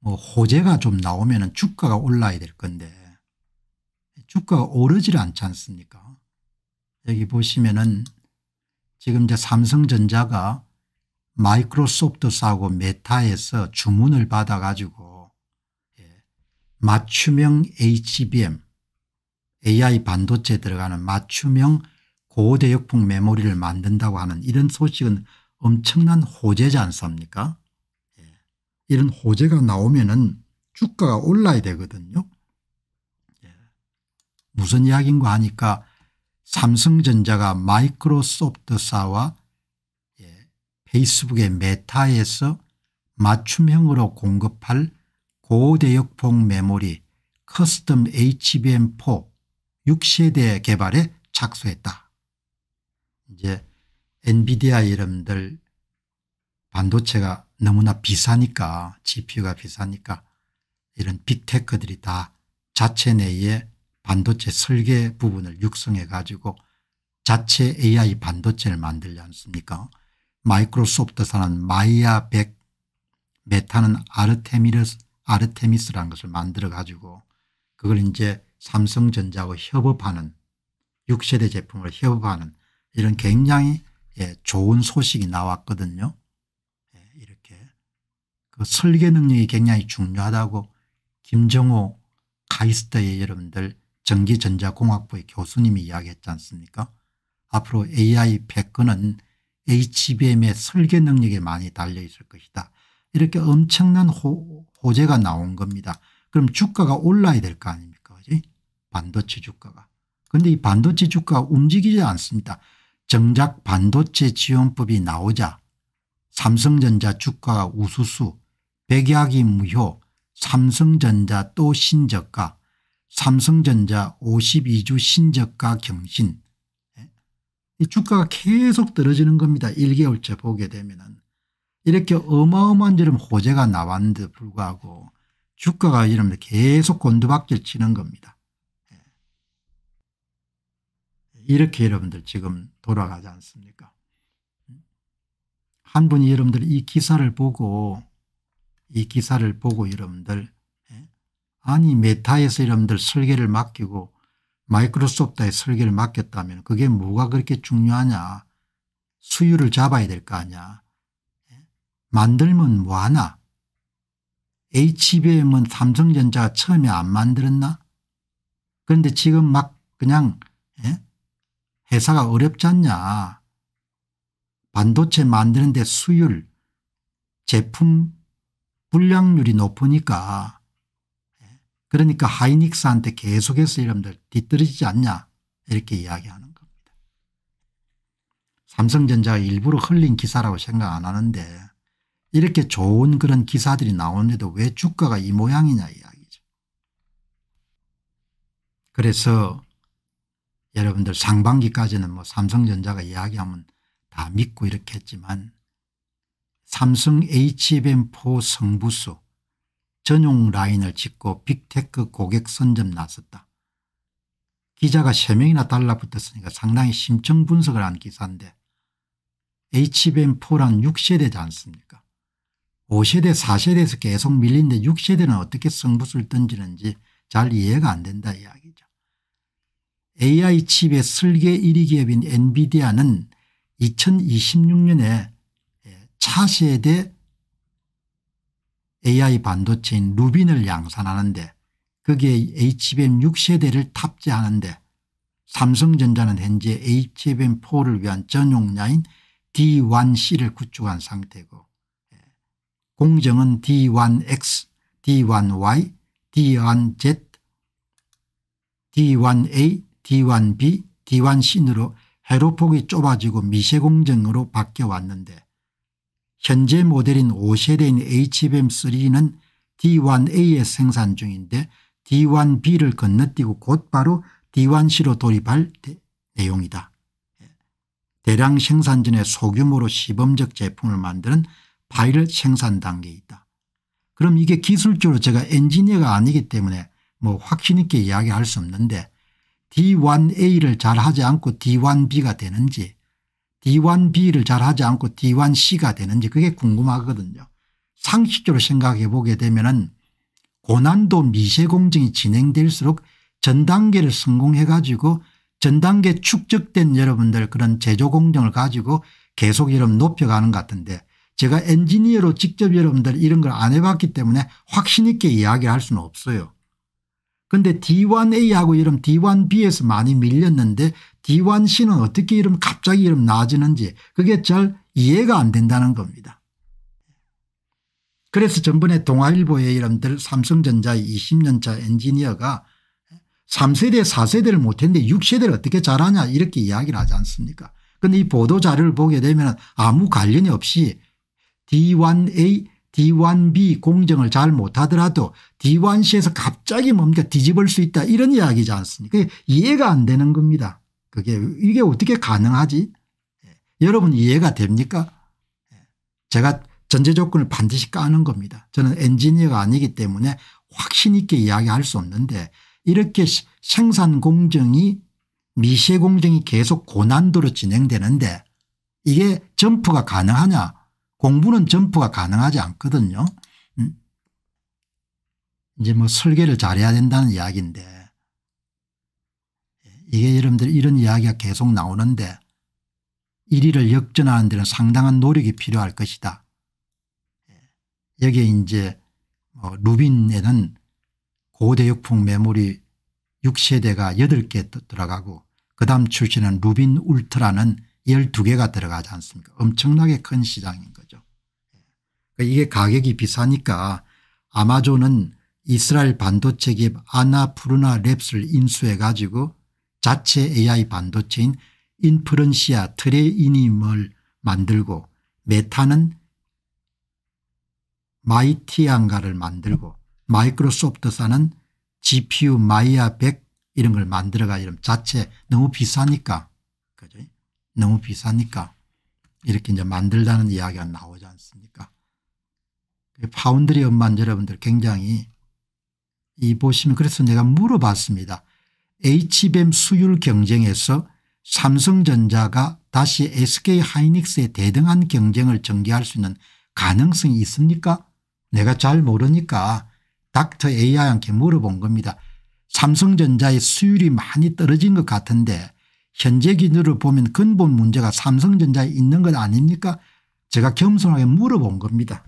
뭐 호재가 좀 나오면 주가가 올라야 될 건데 주가가 오르질 않지 않습니까 여기 보시면은 지금 이제 삼성전자가 마이크로소프트 사고 메타에서 주문을 받아 가지고 예, 맞춤형 HBM AI 반도체 들어가는 맞춤형 고대역폭 메모리를 만든다고 하는 이런 소식은 엄청난 호재지 않습니까 이런 호재가 나오면은 주가가 올라야 되거든요. 예. 무슨 이야기인가 하니까 삼성전자가 마이크로소프트사와 예, 페이스북의 메타에서 맞춤형으로 공급할 고대역폭 메모리 커스텀 HBM4 6세대 개발에 착수했다. 이제 엔비디아 이름들 반도체가 너무나 비싸니까 GPU가 비싸니까 이런 빅테크들이 다 자체 내에 반도체 설계 부분을 육성해 가지고 자체 AI 반도체를 만들지 않습니까 마이크로소프트사는 마이아 100 메타는 아르테미스, 아르테미스라는 것을 만들어 가지고 그걸 이제 삼성전자하고 협업하는 6세대 제품을 협업하는 이런 굉장히 예, 좋은 소식이 나왔거든요. 그 설계 능력이 굉장히 중요하다고 김정호 카이스트의 여러분들 전기전자공학부의 교수님이 이야기했지 않습니까 앞으로 AI 패권은 HBM의 설계 능력에 많이 달려있을 것이다. 이렇게 엄청난 호, 호재가 나온 겁니다. 그럼 주가가 올라야 될 거 아닙니까 그지 반도체 주가가. 그런데 이 반도체 주가가 움직이지 않습니다. 정작 반도체 지원법이 나오자 삼성전자 주가가 우수수 백약이 무효 삼성전자 또 신저가 삼성전자 52주 신저가 경신 예? 이 주가가 계속 떨어지는 겁니다. 1개월째 보게 되면 이렇게 어마어마한 이런 호재가 나왔는데 불구하고 주가가 이러면 계속 곤두박질 치는 겁니다. 예. 이렇게 여러분들 지금 돌아가지 않습니까 음? 한 분이 여러분들 이 기사를 보고 이 기사를 보고 여러분들 예? 아니 메타에서 여러분들 설계를 맡기고 마이크로소프트에 설계를 맡겼다면 그게 뭐가 그렇게 중요하냐 수유를 잡아야 될 거 아니야 예? 만들면 뭐하나 HBM은 삼성전자가 처음에 안 만들었나 그런데 지금 막 그냥 예? 회사가 어렵지 않냐 반도체 만드는데 수율 제품 불량률이 높으니까 그러니까 하이닉스한테 계속해서 여러분들 뒤떨어지지 않냐 이렇게 이야기하는 겁니다. 삼성전자가 일부러 흘린 기사라고 생각 안 하는데 이렇게 좋은 그런 기사들이 나오는데도 왜 주가가 이 모양이냐 이야기죠. 그래서 여러분들 상반기까지는 뭐 삼성전자가 이야기하면 다 믿고 이렇게 했지만 삼성 HBM4 성부수 전용 라인을 짓고 빅테크 고객 선점 나섰다. 기자가 3명이나 달라붙었으니까 상당히 심층 분석을 한 기사인데 HBM4란 6세대지 않습니까 5세대 4세대에서 계속 밀린데 6세대는 어떻게 성부수를 던지는지 잘 이해가 안 된다 이야기죠. AI 칩의 설계 1위 기업인 엔비디아는 2026년에 차세대 AI 반도체인 루빈을 양산하는데 거기에 HBM 6세대를 탑재하는데 삼성전자는 현재 HBM4를 위한 전용량인 D1C를 구축한 상태고 예, 공정은 D1X, D1Y, D1Z, D1A, D1B, D1C으로 회로폭이 좁아지고 미세공정으로 바뀌어왔는데 현재 모델인 5세대인 HBM3는 D1A에 생산 중인데 D1B를 건너뛰고 곧바로 D1C로 돌입할 내용이다. 대량 생산 전에 소규모로 시범적 제품을 만드는 파일 생산 단계에 있다. 그럼 이게 기술적으로 제가 엔지니어가 아니기 때문에 뭐 확신 있게 이야기할 수 없는데 D1A를 잘하지 않고 D1B가 되는지 D1B를 잘 하지 않고 D1C가 되는지 그게 궁금하거든요. 상식적으로 생각해 보게 되면 고난도 미세공정이 진행될수록 전 단계를 성공해 가지고 전 단계 축적된 여러분들 그런 제조공정을 가지고 계속 여러분 높여가는 것 같은데 제가 엔지니어로 직접 여러분들 이런 걸 안 해봤기 때문에 확신 있게 이야기할 수는 없어요. 근데 D1A하고 이름 D1B에서 많이 밀렸는데 D1C는 어떻게 이름 갑자기 이름 나아지는지 그게 잘 이해가 안 된다는 겁니다. 그래서 전번에 동아일보의 이름들 삼성전자 20년차 엔지니어가 3세대 4세대를 못했는데 6세대를 어떻게 잘하냐 이렇게 이야기를 하지 않습니까 그런데 이 보도자료를 보게 되면 아무 관련이 없이 D1A D1B 공정을 잘 못하더라도 D1C에서 갑자기 뭡니까 뒤집을 수 있다 이런 이야기지 않습니까 이해가 안 되는 겁니다. 그게 이게 어떻게 가능하지 예. 여러분 이해가 됩니까 예. 제가 전제 조건을 반드시 까는 겁니다. 저는 엔지니어가 아니기 때문에 확신 있게 이야기할 수 없는데 이렇게 생산 공정이 미세 공정이 계속 고난도로 진행되는데 이게 점프가 가능하냐 공부는 점프가 가능하지 않거든요. 음? 이제 뭐 설계를 잘해야 된다는 이야기인데 이게 여러분들 이런 이야기가 계속 나오는데 1위를 역전하는 데는 상당한 노력이 필요할 것이다. 예. 여기에 이제 뭐 루빈에는 고대역풍 메모리 6세대가 8개 들어가고 그 다음 출시는 루빈 울트라는 12개가 들어가지 않습니까 엄청나게 큰 시장입니다. 그러니까 이게 가격이 비싸니까 아마존은 이스라엘 반도체 기업 아나푸르나 랩스를 인수해 가지고 자체 AI 반도체인 인프런시아 트레이닝을 만들고 메타는 마이티안가를 만들고 마이크로소프트사는 GPU 마이아 100 이런 걸 만들어가 이런 자체 너무 비싸니까 그죠? 너무 비싸니까 이렇게 이제 만들다는 이야기가 나오지 않습니까? 그 파운드리 음반 여러분들 굉장히 이 보시면 그래서 내가 물어봤습니다. HBM 수율 경쟁에서 삼성전자가 다시 SK하이닉스에 대등한 경쟁을 전개할 수 있는 가능성이 있습니까? 내가 잘 모르니까 닥터 AI한테 물어본 겁니다. 삼성전자의 수율이 많이 떨어진 것 같은데 현재 기준으로 보면 근본 문제가 삼성전자에 있는 것 아닙니까? 제가 겸손하게 물어본 겁니다.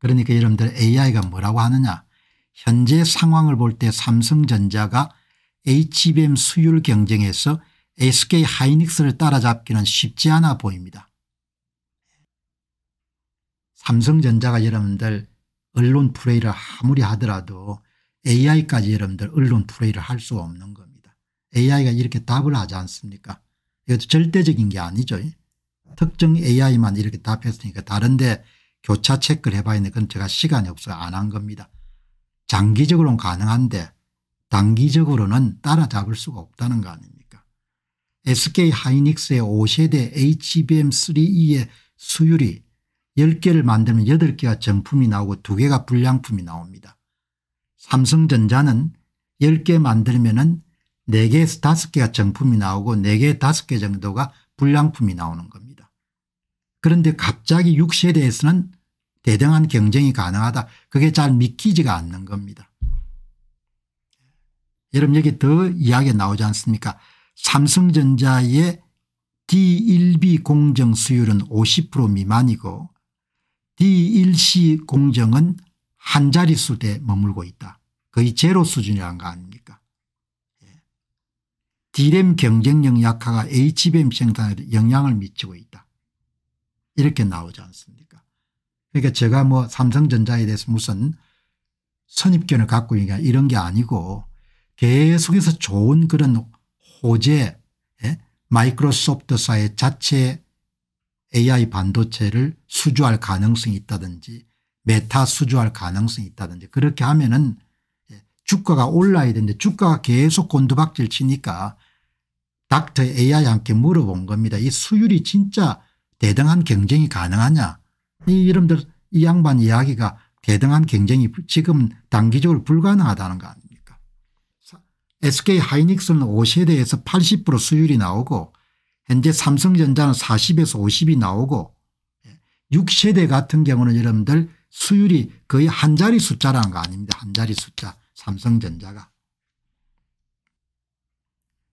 그러니까 여러분들 AI가 뭐라고 하느냐 현재 상황을 볼 때 삼성전자가 HBM 수율 경쟁에서 SK 하이닉스를 따라잡기는 쉽지 않아 보입니다. 삼성전자가 여러분들 언론 플레이를 아무리 하더라도 AI까지 여러분들 언론 플레이를 할 수 없는 겁니다. AI가 이렇게 답을 하지 않습니까 이것도 절대적인 게 아니죠. 특정 AI만 이렇게 답했으니까 다른데 교차 체크를 해봐야 되는데 그건 제가 시간이 없어 서안 한 겁니다. 장기적으로는 가능한데 단기적으로는 따라잡을 수가 없다는 거 아닙니까 SK 하이닉스의 5세대 HBM3E의 수율이 10개를 만들면 8개가 정품이 나오고 2개가 불량품이 나옵니다. 삼성전자는 10개 만들면 4개에서 5개가 정품이 나오고 4개 5개 정도가 불량품이 나오는 겁니다. 그런데 갑자기 육시에대해서는 대등한 경쟁이 가능하다. 그게 잘 믿기지가 않는 겁니다. 여러분 여기 더이야기 나오지 않습니까 삼성전자의 D1B 공정 수율은 50% 미만이고 D1C 공정은 한 자릿수에 머물고 있다. 거의 제로 수준이란 거 아닙니까 예. D램 경쟁력 약화가 HBM 생산에 영향을 미치고 있다. 이렇게 나오지 않습니까 그러니까 제가 뭐 삼성전자에 대해서 무슨 선입견을 갖고 있냐 이런 게 아니고 계속해서 좋은 그런 호재 예? 마이크로소프트사의 자체 AI 반도체를 수주할 가능성이 있다든지 메타 수주할 가능성이 있다든지 그렇게 하면은 예, 주가가 올라야 되는데 주가가 계속 곤두박질 치니까 닥터 AI한테 물어본 겁니다. 이 수율이 진짜 대등한 경쟁이 가능하냐 이이들이 양반 이야기가 대등한 경쟁이 지금 단기적으로 불가능하다는 거 아닙니까 SK 하이닉스는 5세대에서 80% 수율이 나오고 현재 삼성전자는 40에서 50이 나오고 6세대 예, 같은 경우는 여러분들 수율이 거의 한 자리 숫자라는 거 아닙니다. 한 자리 숫자 삼성전자가.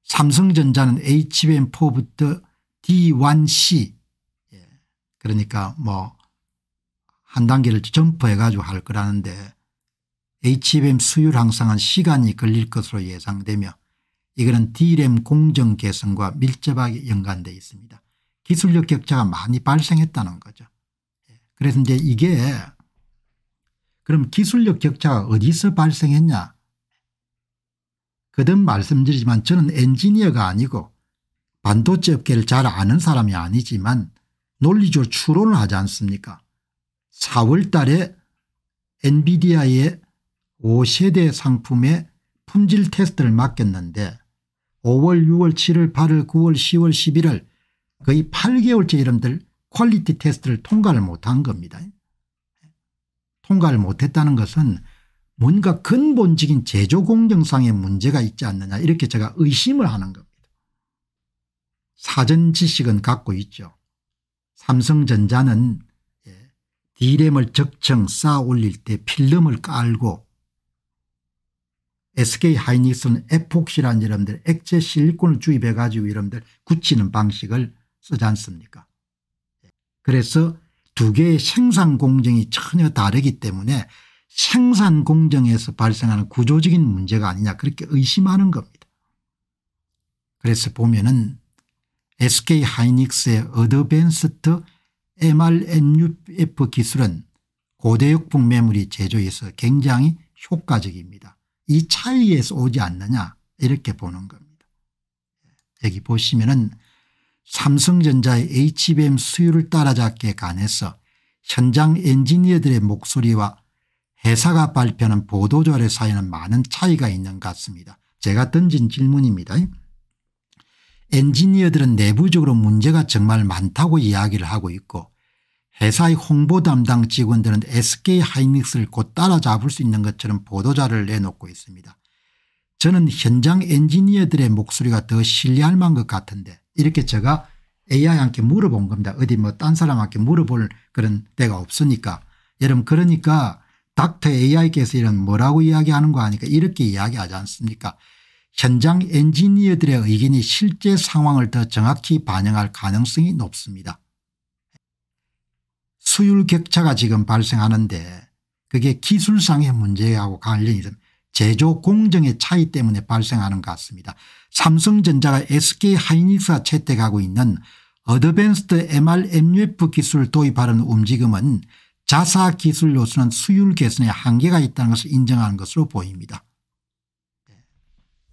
삼성전자는 HBM4부터 D1C 그러니까 뭐 한 단계를 점프해 가지고 할 거라는데 HBM 수율 향상은 시간이 걸릴 것으로 예상되며 이거는 DRAM 공정 개선과 밀접하게 연관되어 있습니다. 기술력 격차가 많이 발생했다는 거죠. 예. 그래서 이제 이게 그럼 기술력 격차가 어디서 발생했냐 거듭 말씀드리지만 저는 엔지니어가 아니고 반도체 업계를 잘 아는 사람이 아니지만 논리적으로 추론을 하지 않습니까 4월 달에 엔비디아의 5세대 상품의 품질 테스트를 맡겼는데 5월 6월 7월 8월 9월 10월 11월 거의 8개월째 이름들 퀄리티 테스트를 통과를 못한 겁니다. 통과를 못했다는 것은 뭔가 근본적인 제조 공정상의 문제가 있지 않느냐 이렇게 제가 의심을 하는 겁니다. 사전 지식은 갖고 있죠. 삼성전자는 D램을 예, 적층 쌓아 올릴 때 필름을 깔고 SK하이닉스는 에폭시라는 여러분들 액체 실리콘을 주입해 가지고 여러분들 굳히는 방식을 쓰지 않습니까 그래서 두 개의 생산 공정이 전혀 다르기 때문에 생산 공정에서 발생하는 구조적인 문제가 아니냐 그렇게 의심하는 겁니다. 그래서 보면은 SK 하이닉스의 어드밴스트 MRNUF 기술은 고대역풍 매물이 제조에서 굉장히 효과적입니다. 이 차이에서 오지 않느냐 이렇게 보는 겁니다. 예, 여기 보시면 은 삼성전자의 HBM 수율을 따라잡기에 관해서 현장 엔지니어들의 목소리와 회사가 발표하는 보도조료에 사이는 많은 차이가 있는 것 같습니다. 제가 던진 질문입니다. 엔지니어들은 내부적으로 문제가 정말 많다고 이야기를 하고 있고 회사의 홍보 담당 직원들은 SK하이닉스를 곧 따라잡을 수 있는 것처럼 보도자를 내놓고 있습니다. 저는 현장 엔지니어들의 목소리가 더 신뢰할 만한 것 같은데 이렇게 제가 AI한테 물어본 겁니다. 어디 뭐 딴 사람한테 물어볼 그런 데가 없으니까. 여러분 그러니까 닥터 AI께서 이런 뭐라고 이야기하는 거 하니까 이렇게 이야기하지 않습니까 현장 엔지니어들의 의견이 실제 상황을 더 정확히 반영할 가능성이 높습니다. 수율 격차가 지금 발생하는데 그게 기술상의 문제하고 관련이 있 제조 공정의 차이 때문에 발생하는 것 같습니다. 삼성전자가 SK 하이닉스가 채택하고 있는 어드밴스드 MR-MUF 기술을 도입하는 움직임은 자사 기술 요소는 수율 개선에 한계가 있다는 것을 인정하는 것으로 보입니다.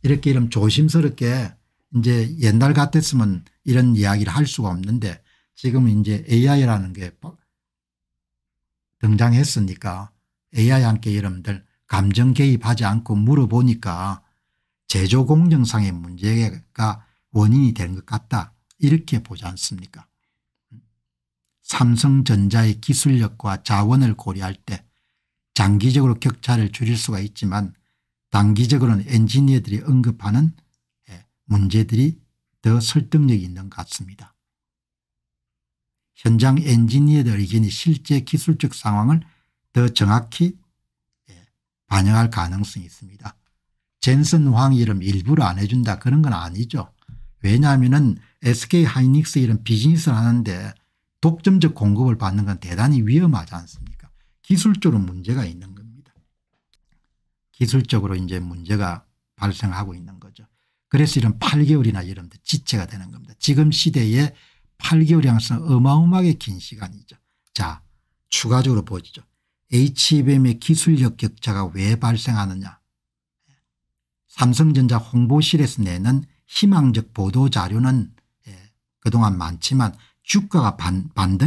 이렇게 이름 조심스럽게 이제 옛날 같았으면 이런 이야기를 할 수가 없는데 지금 이제 AI라는 게 뭐 등장했으니까 AI 한테 여러분들 감정 개입하지 않고 물어보니까 제조 공정상의 문제가 원인이 되는 것 같다 이렇게 보지 않습니까 삼성전자의 기술력과 자원을 고려할 때 장기적으로 격차를 줄일 수가 있지만 단기적으로는 엔지니어들이 언급하는 예, 문제들이 더 설득력이 있는 것 같습니다. 현장 엔지니어들의 견이 실제 기술적 상황을 더 정확히 예, 반영할 가능성이 있습니다. 젠슨 황 이름 일부러 안 해준다 그런 건 아니죠. 왜냐하면 SK 하이닉스 이런 비즈니스를 하는데 독점적 공급을 받는 건 대단히 위험하지 않습니까 기술적으로 문제가 있는 겁니다. 기술적으로 이제 문제가 발생하고 있는 거죠. 그래서 이런 8개월이나 이런 데 지체가 되는 겁니다. 지금 시대에 8개월이 항상 어마어마하게 긴 시간이죠. 자 추가적으로 보시죠. HBM의 기술력 격차가 왜 발생하느냐. 삼성전자 홍보실에서 내는 희망적 보도자료는 예, 그동안 많지만 주가가 반, 반등